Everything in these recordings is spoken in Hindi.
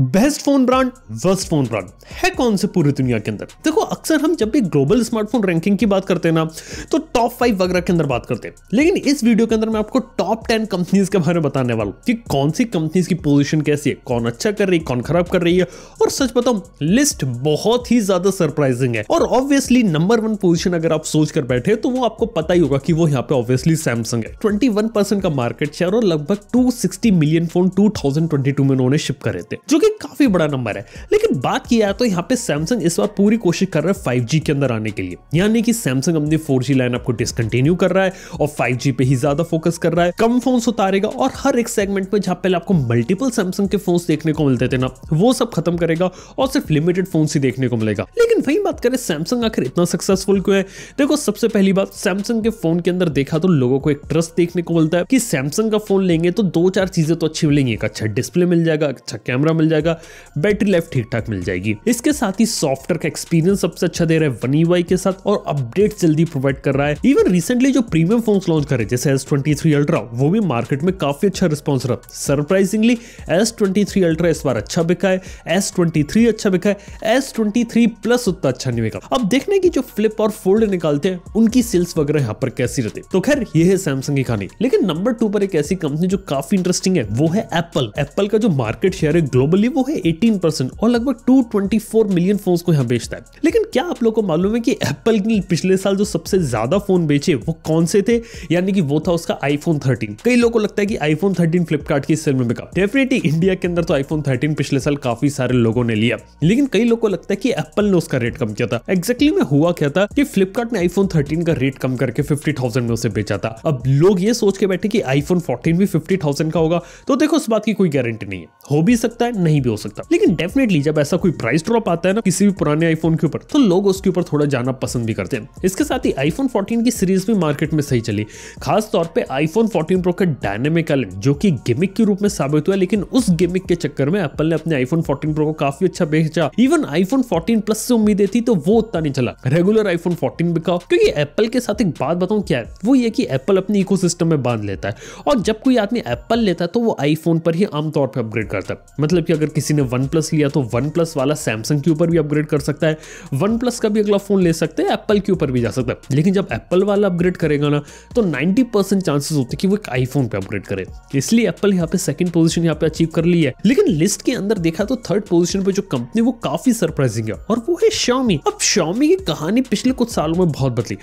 best phone brand worst phone brand है कौन से पूरी दुनिया के अंदर देखो अक्सर हम जब भी ग्लोबल स्मार्टफोन रैंकिंग की बात करते हैं ना तो टॉप फाइव वगैरह के अंदर बात करते हैं लेकिन इस वीडियो के अंदर मैं आपको टॉप टेन कंपनीज के बारे में बताने वाला हूँ कि कौन सी कंपनीज की पोजिशन कैसी है कौन अच्छा कर रही है कौन खराब कर रही है और सच बताऊं लिस्ट बहुत ही ज्यादा सरप्राइजिंग है और ऑब्वियसली नंबर वन पोजिशन अगर आप सोच कर बैठे तो वो आपको पता ही होगा कि वो यहाँ पे ऑब्वियसली सैमसंग है ट्वेंटी वन परसेंट का मार्केट शेयर और लगभग two sixty million phone two thousand twenty two में उन्होंने शिप करे थे जो कि ये काफ़ी बड़ा नंबर है लेकिन बात की जाए तो यहाँ पे सैमसंग इस बार पूरी कोशिश कर रहा है फाइव के अंदर आने के लिए यानी कि सैमसंग अपनी फोर जी लाइनअप को डिसकंटिन्यू कर रहा है और फाइव पे ही ज्यादा फोकस कर रहा है कम फोन्स उतारेगा और हर एक सेगमेंट में जहां पहले आपको मल्टीपल सैमसंग के फोन देखने को मिलते थे ना वो सब खत्म करेगा और सिर्फ लिमिटेड फोन ही देखने को मिलेगा लेकिन वही बात करें सैमसंग आखिर इतना सक्सेसफुल क्यों है देखो सबसे पहली बात सैमसंग के फोन के अंदर देखा तो लोगों को एक ट्रस्ट देखने को मिलता है कि सैमसंग का फोन लेंगे तो दो चार चीजें तो अच्छी मिलेंगी एक अच्छा डिस्प्ले मिल जाएगा अच्छा कैमरा मिल जाएगा जाएगा बैटरी लाइफ ठीक ठाक मिल जाएगी इसके साथ ही सॉफ्टवेयर का एक्सपीरियंस सबसे अच्छा दे रहा है वन यूआई के साथ और अपडेट जल्दी प्रोवाइड कर रहा है इवन रिसेंटली जो प्रीमियम फोन लॉन्च करे जैसे एस ट्वेंटी अल्ट्रा वो भी मार्केट में काफी अच्छा रिस्पॉन्स रहा सरप्राइजिंगली एस ट्वेंटी अल्ट्रा इस बार अच्छा बिका है एस ट्वेंटी अच्छा बिका है एस ट्वेंटी प्लस उतना अच्छा नहीं बिका अब देखने की जो फ्लिप और फोल्ड निकालते हैं उनकी सेल्स वगैरह यहाँ पर कैसी रहती तो खैर ये है सैमसंग की कहानी लेकिन नंबर टू पर एक ऐसी कंपनी जो काफी इंटरेस्टिंग है वो है एप्पल एप्पल का जो मार्केट शेयर है ग्लोबल ओनली वो है 18% और लगभग 224 मिलियन फोन को यहाँ बेचता है लेकिन क्या आप लोगों को मालूम है कि एप्पल की पिछले साल जो सबसे ज्यादा फोन बेचे वो कौन से थे यानी कि वो था उसका आईफोन 13 कई लोगों को लगता है कि आईफोन 13 फ्लिपकार्ट की सेल में बिका डेफिनेटली इंडिया के अंदर तो आईफोन 13 पिछले साल काफी सारे लोगों ने लिया लेकिन कई लोगों को लगता है कि एप्पल ने उसका रेट कम किया था एक्जैक्टली exactly में हुआ क्या था कि फ्लिपकार्ट ने आईफोन थर्टीन का रेट कम करके फिफ्टी थाउजेंड में उसे बेचा था अब लोग ये सोच के बैठे कि आईफोन फोर्टीन भी फिफ्टी थाउजेंड का होगा तो देखो उस बात की कोई गारंटी नहीं है हो भी सकता है नहीं भी हो सकता लेकिन डेफिनेटली जब ऐसा कोई प्राइस ड्रॉप आता है ना किसी भी पुराने आईफोन के ऊपर तो लोग उसके ऊपर थोड़ा जाना पसंद भी करते हैं इसके साथ ही आईफोन फोर्टीन की सीरीज भी मार्केट में सही चली खास तौर पे आईफोन फोर्टीन प्रो का डायनेमिक एलन जो की गिमिक के रूप में साबित हुआ लेकिन उस गिमिक के चक्कर में एप्पल ने अपने आईफोन फोर्टीन प्रो को काफी अच्छा बेचा इवन आईफोन फोर्टीन प्लस से उम्मीदें थी तो वो उतना नहीं चला रेगुलर आईफोन फोर्टीन बिकाओ क्योंकि एप्पल के साथ एक बात बताऊं क्या है वो ये कि एप्पल अपने इकोसिस्टम में बांध लेता है और जब कोई आदमी एप्पल लेता है तो वो आईफोन पर ही आमतौर पर अपग्रेड करता है मतलब कि अगर किसी ने वन प्लस लिया तो वन प्लस वाला सैमसंग के ऊपर भी अपग्रेड कर सकता है वन प्लस का भी अगला फ़ोन ले सकते हैं एप्पल के ऊपर भी जा सकता है लेकिन जब एप्पल वाला अपग्रेड करेगा ना तो नाइनटी परसेंट चांसेस होते हैं कि वो एक आईफोन पे अपग्रेड करे इसलिए एप्पल यहाँ पे सेकंड पोजिशन यहाँ पे अचीव कर ली है लेकिन लिस्ट के अंदर देखा तो थर्ड पोजिशन पे जो कंपनी वो काफी सरप्राइजिंग है और वो है श्योमी अब श्योमी की कहानी पिछले कुछ सालों में बहुत बदली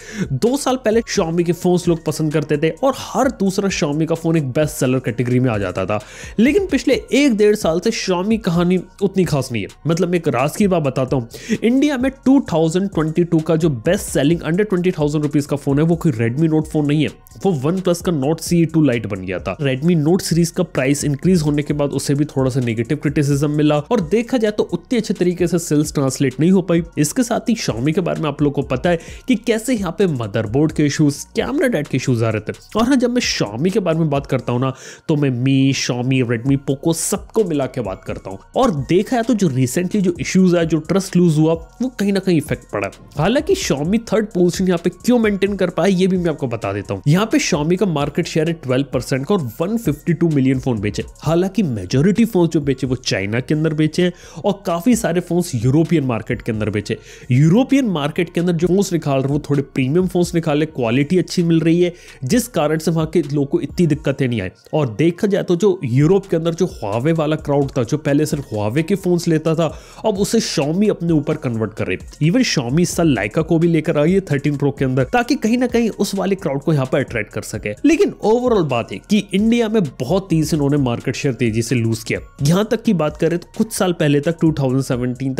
दो साल पहले श्योमी के फोन लोग पसंद करते थे और हर दूसरा श्योमी का फोन एक बेस्ट सेलर कैटेगरी में आ जाता था लेकिन पिछले एक डेढ़ साल से श्योमी ड्रामी कहानी उतनी खास नहीं है मतलब मैं एक रास की बात बताता हूँ इंडिया में 2022 का जो best selling under twenty thousand rupees का फ़ोन है वो कोई रेडमी नोट फ़ोन नहीं है वो वन प्लस का नोट सी टू लाइट बन गया था रेडमी नोट सीरीज का प्राइस इंक्रीज होने के बाद उसे भी थोड़ा सा नेगेटिव क्रिटिसिज्म मिला और देखा जाए तो उतने अच्छे तरीके से सेल्स ट्रांसलेट नहीं हो पाई इसके साथ ही शॉमी के बारे में आप लोग को पता है कि कैसे यहाँ पे मदरबोर्ड के इशूज कैमरा डेट के इशूज आ रहे थे और हाँ जब मैं शॉमी के बारे में बात करता हूँ ना तो मैं मी शॉमी रेडमी पोको सबको मिला के बात करता करता हूँ और देखा है तो जो रिसेंटली जो इश्यूज है जो ट्रस्ट लूज हुआ वो कहीं ना कहीं इफेक्ट पड़ा हालांकि शॉमी थर्ड पोजिशन यहाँ पे क्यों मेंटेन कर पाए ये भी मैं आपको बता देता हूँ यहाँ पे शॉमी का मार्केट शेयर है ट्वेल्व परसेंट का और वन मिलियन फोन बेचे हालांकि मेजोरिटी फोन जो बेचे वो चाइना के अंदर बेचे हैं और काफी सारे फोन यूरोपियन मार्केट के अंदर बेचे यूरोपियन मार्केट के अंदर जो फोन निकाल रहे वो थोड़े प्रीमियम फोन निकाले क्वालिटी अच्छी मिल रही है जिस कारण से वहां के लोगों को इतनी दिक्कतें नहीं आई और देखा जाए तो जो यूरोप के अंदर जो हवावे वाला क्राउड था जो पहले सिर्फ हुआवे के फ़ोन्स लेता था अब उसे शॉमी अपने ऊपर कन्वर्ट करे इवन शॉमी इस साल लाइका को भी लेकर आई है थर्टीन प्रो के अंदर ताकि कहीं ना कहीं उस वाले क्राउड को यहाँ पर अट्रैक्ट कर सके लेकिन ओवरऑल बात है कि इंडिया में बहुत तेजी से इन्होंने मार्केट शेयर तेजी से लूज किया यहाँ तक की बात करें तो कुछ साल पहले तक टू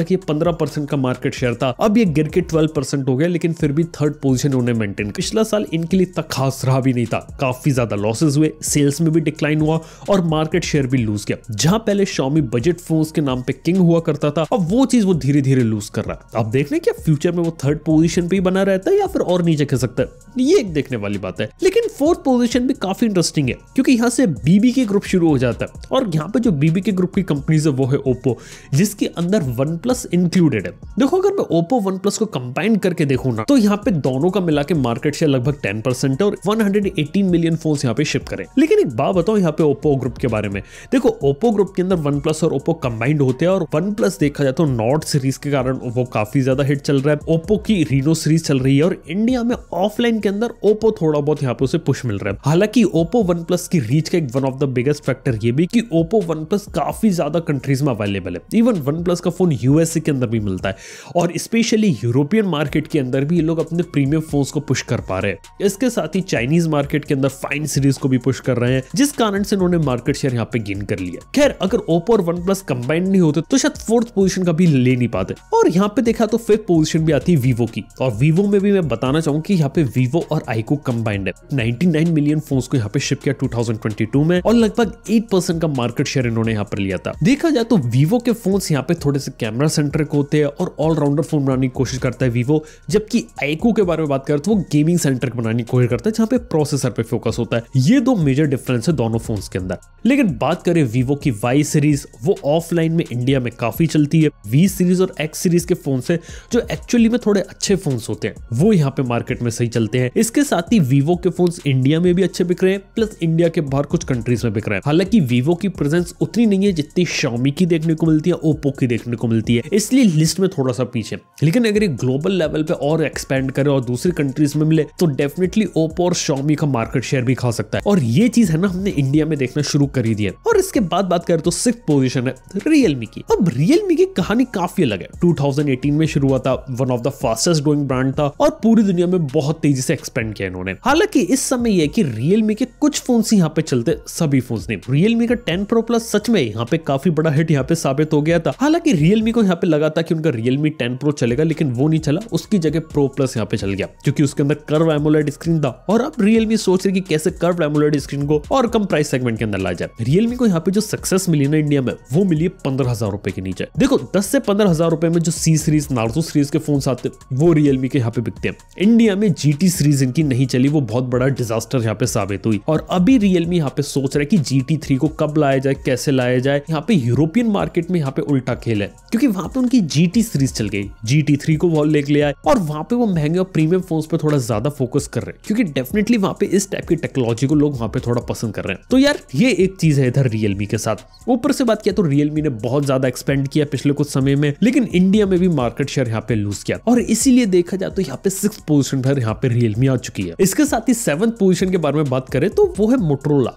तक ये पंद्रह का मार्केट शेयर था अब ये गिर के ट्वेल्व हो गया लेकिन फिर भी थर्ड पोजिशन उन्होंने मेंटेन पिछला साल इनके लिए इतना खास रहा भी नहीं था काफी ज्यादा लॉसेज हुए सेल्स में भी डिक्लाइन हुआ और मार्केट शेयर भी लूज किया जहां पहले शॉमी बजट फोर्स के नाम पे किंग हुआ करता था और वो चीज वो धीरे धीरे लूज कर रहा है अब देख लें क्या फ्यूचर में वो थर्ड पोजिशन पे ही बना रहता है या फिर और नीचे खेल सकता है ये एक देखने वाली बात है लेकिन फोर्थ पोजिशन भी काफी इंटरेस्टिंग है क्योंकि यहाँ से बीबी के ग्रुप शुरू हो जाता है और यहाँ पे जो बीबी के ग्रुप की कंपनीज है वो है ओप्पो जिसके अंदर वन प्लस इंक्लूडेड है देखो अगर मैं ओप्पो वन प्लस को कंबाइन करके देखू ना तो यहाँ पे दोनों का मिला के मार्केट शेयर लगभग टेन परसेंट और 118 मिलियन फोन यहाँ पे शिप करें लेकिन एक बात बताओ यहाँ पे ओप्पो ग्रुप के बारे में देखो ओप्पो ग्रुप के अंदर वन प्लस और ओप्पो कंबाइंड होते हैं और वन प्लस देखा जाए तो नॉट सीरीज के कारण वो काफी ज्यादा हिट चल रहा है ओप्पो की रीनो सीरीज चल रही है और इंडिया में ऑफलाइन के अंदर ओप्पो थोड़ा बहुत यहाँ पे उसे पुश मिल रहा है हालांकि ओप्पो वन प्लस की रीच का एक one of the biggest factor ये भी कि ओप्पो वन प्लस काफी ज्यादा कंट्रीज में अवेलेबल है इवन वन प्लस का फोन यूएसए के अंदर भी मिलता है और स्पेशली यूरोपियन मार्केट के अंदर भी ये लोग अपने प्रीमियम फोन को पुश कर पा रहे हैं इसके साथ ही चाइनीज मार्केट के अंदर फाइन सीरीज को भी पुश कर रहे हैं जिस कारण से उन्होंने मार्केट शेयर यहाँ पे गेन कर लिया खैर अगर ओप्पो और वन प्लस कंबाइंड नहीं होते तो शायद फोर्थ पोजिशन का भी ले नहीं पाते और यहाँ पे देखा तो फिफ्थ पोजिशन भी आती है वीवो की और वीवो में भी मैं बताना चाहूँ कि यहाँ पे वीवो और आईको कंबाइंड है 99 मिलियन फोन को यहाँ पे शिप किया टू में और लगभग एट परसेंट का मार्केट शेयर इन्होंने यहाँ पर लिया था देखा जाए तो वीवो के फोन यहाँ पे थोड़े से कैमरा सेंट्रिक होते हैं और ऑलराउंडर फोन बनाने की कोशिश करता है वीवो जबकि आईको के बारे में बात करें तो वो गेमिंग सेंटर बनाने की कोशिश करता है जहाँ पे प्रोसेसर पे फोकस होता है ये दो मेजर डिफरेंस है दोनों फोन के अंदर लेकिन बात करें वीवो की वाई सीरीज वो ऑफलाइन में इंडिया में काफ़ी चलती है वी सीरीज और एक्स सीरीज के फोन है जो एक्चुअली में थोड़े अच्छे फोन होते हैं वो यहाँ पे मार्केट में सही चलते हैं इसके साथ ही वीवो के फोन इंडिया में भी अच्छे बिक रहे हैं प्लस इंडिया के बाहर कुछ कंट्रीज में बिक रहे हैं हालांकि वीवो की प्रेजेंस उतनी नहीं है जितनी शॉमी की देखने को मिलती है ओप्पो की देखने को मिलती है इसलिए लिस्ट में थोड़ा सा पीछे लेकिन अगर ये ग्लोबल लेवल पे और एक्सपेंड करे और दूसरी कंट्रीज में मिले तो डेफिनेटली ओप्पो और शॉमी का मार्केट शेयर भी खा सकता है और ये चीज है ना हमने इंडिया में देखना शुरू कर ही दिया और इसके बाद बात करें तो सिक्स पोजिशन पोजीशन है रियलमी की अब रियलमी की कहानी काफी अलग है 2018 में शुरू हुआ था one of the fastest growing brand था और पूरी दुनिया में बहुत तेजी से एक्सपेंड किया इन्होंने हालांकि इस समय यह कि रियलमी के कुछ फोन यहाँ पे चलते सभी फोन नहीं रियलमी का टेन प्रो प्लस सच में यहाँ पे काफी बड़ा हिट यहाँ पे साबित हो गया था हालांकि रियलमी को यहाँ पे लगा था कि उनका रियलमी टेन प्रो चलेगा लेकिन वो नहीं चला उसकी जगह प्रो प्लस यहाँ पे चल गया क्योंकि उसके अंदर कर्व एमोलेड स्क्रीन था और अब रियलमी सोच रहे कि कैसे कर्व एमोलेड स्क्रीन को और कम प्राइस सेगमेंट के अंदर ला जाए रियलमी को यहाँ पे जो सक्सेस मिली ना इंडिया में वो मिली पंद्रह हजार रुपए के नीचे देखो दस से पंद्रह हजार रुपए में जो सी सीरीज नार्सो सीरीज के फोन आते वो रियलमी के यहाँ पे बिकते हैं इंडिया में जीटी सीरीज इनकी नहीं चली वो बहुत बड़ा डिजास्टर यहाँ पे साबित हुई और अभी रियलमी यहाँ पे सोच रहा है कि जीटी थ्री को कब लाया जाए कैसे लाया जाए यहाँ पे यूरोपियन मार्केट में यहाँ पे उल्टा खेल है क्योंकि वहां पे उनकी जीटी सीरीज चल गई जीटी थ्री को वो लेके ले आए और वहां पे वो महंगे और प्रीमियम फोन पे थोड़ा ज्यादा फोकस कर रहे हैं क्योंकि डेफिनेटली वहां पे इस टाइप की टेक्नोलॉजी को लोग वहां पे थोड़ा पसंद कर रहे हैं तो यार ये एक चीज है इधर रियलमी के साथ ऊपर से बात किया तो रियलमी ने बहुत ज्यादा एक्सपेंड किया पिछले कुछ समय में लेकिन इंडिया में भी मार्केट शेयर यहाँ पे लूज किया और इसीलिए देखा जाए तो यहाँ पे सिक्स पोजिशन पर यहाँ पे रियलमी आ चुकी है इसके साथ ही सेवन पोजिशन के बारे में बात करें तो वो है मोटरोला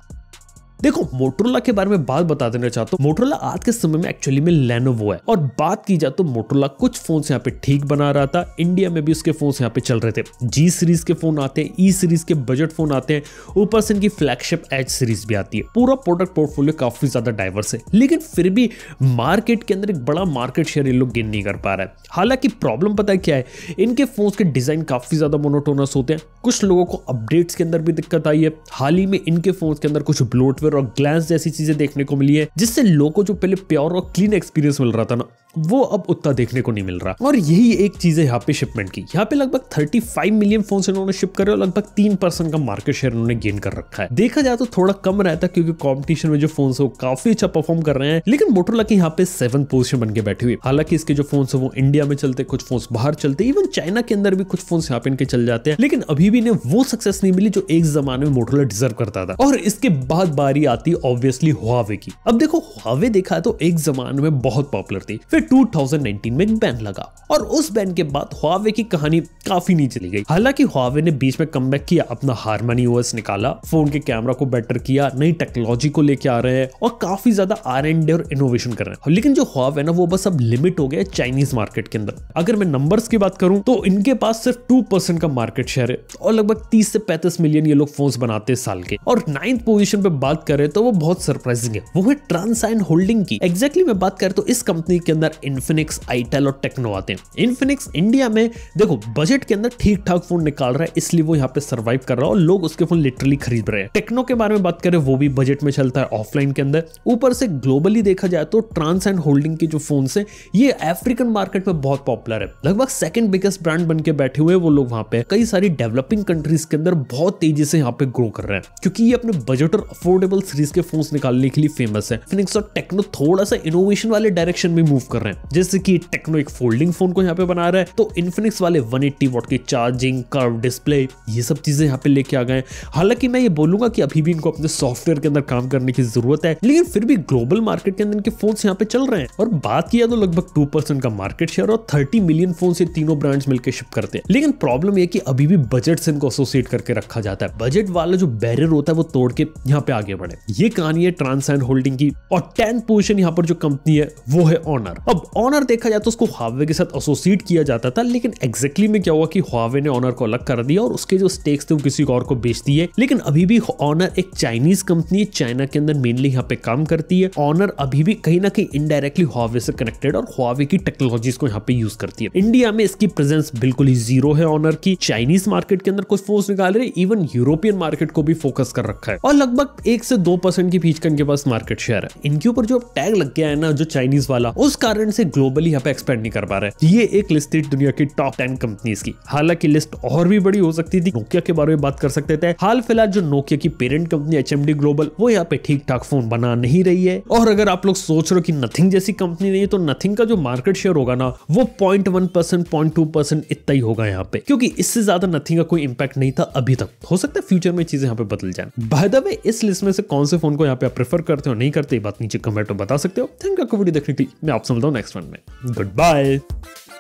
देखो मोटरोला के बारे में बात बता देना चाहता हूँ मोटरोला आज के समय में एक्चुअली में लेनोवो है और बात की जाए तो मोटरोला कुछ फोन यहाँ पे ठीक बना रहा था इंडिया में भी उसके फोन यहाँ पे चल रहे थे जी सीरीज के फोन आते हैं ई e सीरीज के बजट फोन आते हैं ऊपर से इनकी फ्लैगशिप एच सीरीज भी आती है पूरा प्रोडक्ट पोर्टफोलियो काफी ज्यादा डाइवर्स है लेकिन फिर भी मार्केट के अंदर एक बड़ा मार्केट शेयर ये लोग गेन नहीं कर पा रहे है हालांकि प्रॉब्लम पता है क्या है इनके फोन के डिजाइन काफी ज्यादा मोनोटोनस होते हैं कुछ लोगों को अपडेट्स के अंदर भी दिक्कत आई है हाल ही में इनके फोन के अंदर कुछ ब्लोटवेयर और ग्लैंस जैसी चीजें देखने को मिली है जिससे लोगों को जो पहले प्योर और क्लीन एक्सपीरियंस मिल रहा था ना वो अब उतना देखने को नहीं मिल रहा और यही एक चीज है यहाँ पे शिपमेंट की यहाँ पे लगभग 35 मिलियन फोन इन्होंने शिप करे और लगभग तीन परसेंट का मार्केट शेयर इन्होंने गेन कर रखा है देखा जाए तो थोड़ा कम रहता है क्योंकि कॉम्पिटिशन में जो फोन है वो काफी अच्छा परफॉर्म कर रहे हैं लेकिन मोटोला के यहाँ पे सेवन पोजिशन बन के बैठी हुई हालांकि इसके जो फोन है वो इंडिया में चलते कुछ फोन बाहर चलते इवन चाइना के अंदर भी कुछ फोन यहाँ पे इनके चल जाते हैं लेकिन अभी भी इन्हें वो सक्सेस नहीं मिली जो एक जमाने में मोटोला डिजर्व करता था और इसके बाद बारी आती ऑब्वियसली हुआवे की अब देखो हुआवे देखा तो एक जमाने में बहुत पॉपुलर थी फिर पे 2019 में एक बैन लगा और उस बैन के बाद हुआवे की कहानी काफी नीचे चली गई हालांकि हुआवे ने बीच में कम किया अपना हारमनी ओएस निकाला फोन के कैमरा को बेटर किया नई टेक्नोलॉजी को लेके आ रहे हैं और काफी ज्यादा आर एंड और इनोवेशन कर रहे हैं लेकिन जो हुआवे ना वो बस अब लिमिट हो गया चाइनीज मार्केट के अंदर अगर मैं नंबर्स की बात करूं तो इनके पास सिर्फ टू का मार्केट शेयर है और लगभग तीस से पैंतीस मिलियन ये लोग फोन बनाते हैं साल के और नाइन्थ पोजिशन पे बात करें तो वो बहुत सरप्राइजिंग है वो है ट्रांस होल्डिंग की एग्जैक्टली मैं बात करें तो इस कंपनी के अंदर अंदर इन्फिनिक्स आईटेल और टेक्नो आते हैं इन्फिनिक्स इंडिया में देखो बजट के अंदर ठीक ठाक फोन निकाल रहा है इसलिए वो यहाँ पे सर्वाइव कर रहा है और लोग उसके फोन लिटरली खरीद रहे हैं टेक्नो के बारे में बात करें वो भी बजट में चलता है ऑफलाइन के अंदर ऊपर से ग्लोबली देखा जाए तो ट्रांस एंड होल्डिंग के जो फोन है ये अफ्रीकन मार्केट में बहुत पॉपुलर है लगभग सेकंड बिगेस्ट ब्रांड बन के बैठे हुए वो लोग वहां पे कई सारी डेवलपिंग कंट्रीज के अंदर बहुत तेजी से यहाँ पे ग्रो कर रहे हैं क्योंकि ये अपने बजट और अफोर्डेबल सीरीज के फोन निकालने के लिए फेमस है फिनिक्स और टेक्नो थोड़ा सा इनोवेशन वाले डायरेक्शन में मूव कर कर रहे हैं जैसे कि टेक्नो एक फोल्डिंग फोन को यहाँ पे बना रहा है तो इन्फिनिक्स वाले 180 वोट की चार्जिंग कर्व डिस्प्ले ये सब चीजें यहाँ पे लेके आ गए हालांकि मैं ये बोलूंगा कि अभी भी इनको अपने सॉफ्टवेयर के अंदर काम करने की जरूरत है लेकिन फिर भी ग्लोबल मार्केट के अंदर इनके फोन यहाँ पे चल रहे हैं और बात किया तो लगभग टू परसेंट का मार्केट शेयर और थर्टी मिलियन फोन से तीनों ब्रांड्स मिलकर शिप करते हैं लेकिन प्रॉब्लम यह कि अभी भी बजट से इनको एसोसिएट करके रखा जाता है बजट वाला जो बैरियर होता है वो तोड़ के यहाँ पे आगे बढ़े ये कहानी है ट्रांस एंड होल्डिंग की और टेंथ पोजिशन यहाँ पर जो कंपनी है वो है ऑनर अब ऑनर देखा जाए तो उसको हावे के साथ एसोसिएट किया जाता था लेकिन एग्जैक्टली में क्या हुआ कि हावे ने ऑनर को अलग कर दिया और उसके जो स्टेक्स थे वो किसी और को बेच दिए लेकिन अभी भी ऑनर एक चाइनीज कंपनी है चाइना के अंदर मेनली यहाँ पे काम करती है ऑनर अभी भी कहीं ना कहीं इनडायरेक्टली हावे से कनेक्टेड और हावे की टेक्नोलॉजीज को यहाँ पे यूज करती है इंडिया में इसकी प्रेजेंस बिल्कुल ही जीरो है ऑनर की चाइनीज मार्केट के अंदर कुछ फोर्स निकाल रहे इवन यूरोपियन मार्केट को भी फोकस कर रखा है और लगभग एक से दो परसेंट के बीच का इनके पास मार्केट शेयर है इनके ऊपर जो टैग लग गया है ना जो चाइनीज वाला उस कारण कारण से ग्लोबली यहाँ पे एक्सपेंड नहीं कर पा रहे ये एक लिस्ट थी दुनिया की टॉप टेन कंपनीज की हालांकि लिस्ट और भी बड़ी हो सकती थी नोकिया के बारे में बात कर सकते थे हाल फिलहाल जो नोकिया की पेरेंट कंपनी एच ग्लोबल वो यहाँ पे ठीक ठाक फोन बना नहीं रही है और अगर आप लोग सोच रहे हो कि नथिंग जैसी कंपनी नहीं है तो नथिंग का जो मार्केट शेयर होगा ना वो point one percent point two percent इतना ही होगा यहाँ पे क्योंकि इससे ज्यादा नथिंग का कोई इंपैक्ट नहीं था अभी तक हो सकता है फ्यूचर में चीजें यहाँ पे बदल जाए बाय वे इस लिस्ट में से कौन से फोन को यहाँ पे आप प्रेफर करते हो नहीं करते बात नीचे कमेंट में बता सकते हो थैंक यू वीडियो देखने के लिए मैं आप समझता next one में गुड